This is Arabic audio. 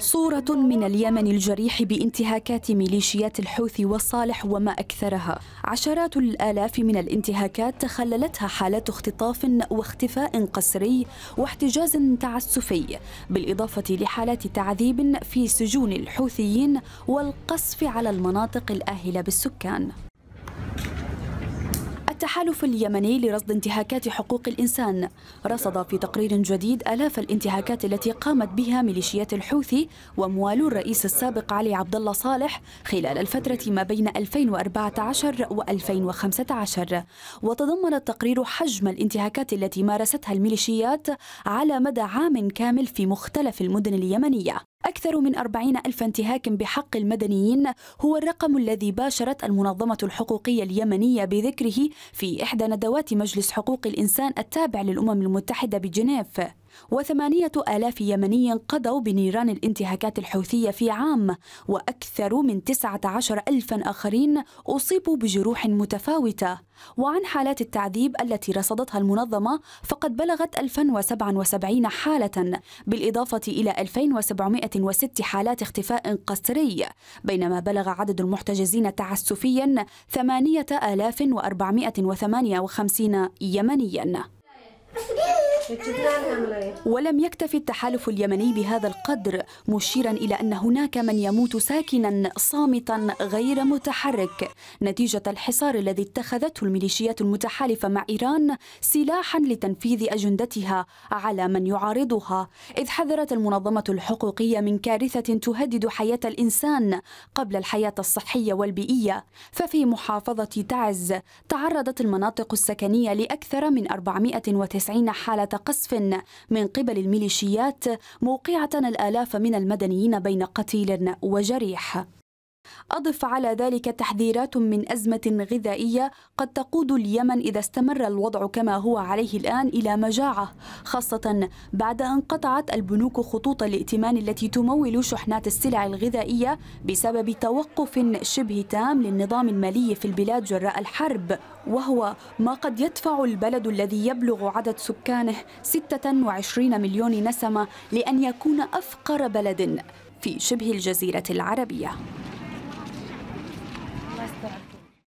صورة من اليمن الجريح بانتهاكات ميليشيات الحوثي والصالح وما أكثرها عشرات الآلاف من الانتهاكات تخللتها حالات اختطاف واختفاء قسري واحتجاز تعسفي بالإضافة لحالات تعذيب في سجون الحوثيين والقصف على المناطق الآهلة بالسكان التحالف اليمني لرصد انتهاكات حقوق الإنسان رصد في تقرير جديد آلاف الانتهاكات التي قامت بها ميليشيات الحوثي وموالو الرئيس السابق علي عبد الله صالح خلال الفترة ما بين 2014 و 2015 وتضمن التقرير حجم الانتهاكات التي مارستها الميليشيات على مدى عام كامل في مختلف المدن اليمنية أكثر من أربعين ألف انتهاك بحق المدنيين هو الرقم الذي باشرت المنظمة الحقوقية اليمنية بذكره في إحدى ندوات مجلس حقوق الإنسان التابع للأمم المتحدة بجنيف وثمانية آلاف يمني قضوا بنيران الانتهاكات الحوثية في عام وأكثر من عشر ألفا آخرين أصيبوا بجروح متفاوتة وعن حالات التعذيب التي رصدتها المنظمة فقد بلغت 1077 حالة بالإضافة إلى 2706 حالات اختفاء قسري بينما بلغ عدد المحتجزين تعسفيا 8458 يمنيا إيه؟ ولم يكتف التحالف اليمني بهذا القدر مشيرا إلى أن هناك من يموت ساكنا صامتا غير متحرك نتيجة الحصار الذي اتخذته الميليشيات المتحالفة مع إيران سلاحا لتنفيذ أجندتها على من يعارضها إذ حذرت المنظمة الحقوقية من كارثة تهدد حياة الإنسان قبل الحياة الصحية والبيئية ففي محافظة تعز تعرضت المناطق السكنية لأكثر من 490 حالة قصف من قبل الميليشيات موقعة الآلاف من المدنيين بين قتيل وجريح أضف على ذلك تحذيرات من أزمة غذائية قد تقود اليمن إذا استمر الوضع كما هو عليه الآن إلى مجاعة خاصة بعد أن قطعت البنوك خطوط الائتمان التي تمول شحنات السلع الغذائية بسبب توقف شبه تام للنظام المالي في البلاد جراء الحرب وهو ما قد يدفع البلد الذي يبلغ عدد سكانه 26 مليون نسمة لأن يكون أفقر بلد في شبه الجزيرة العربية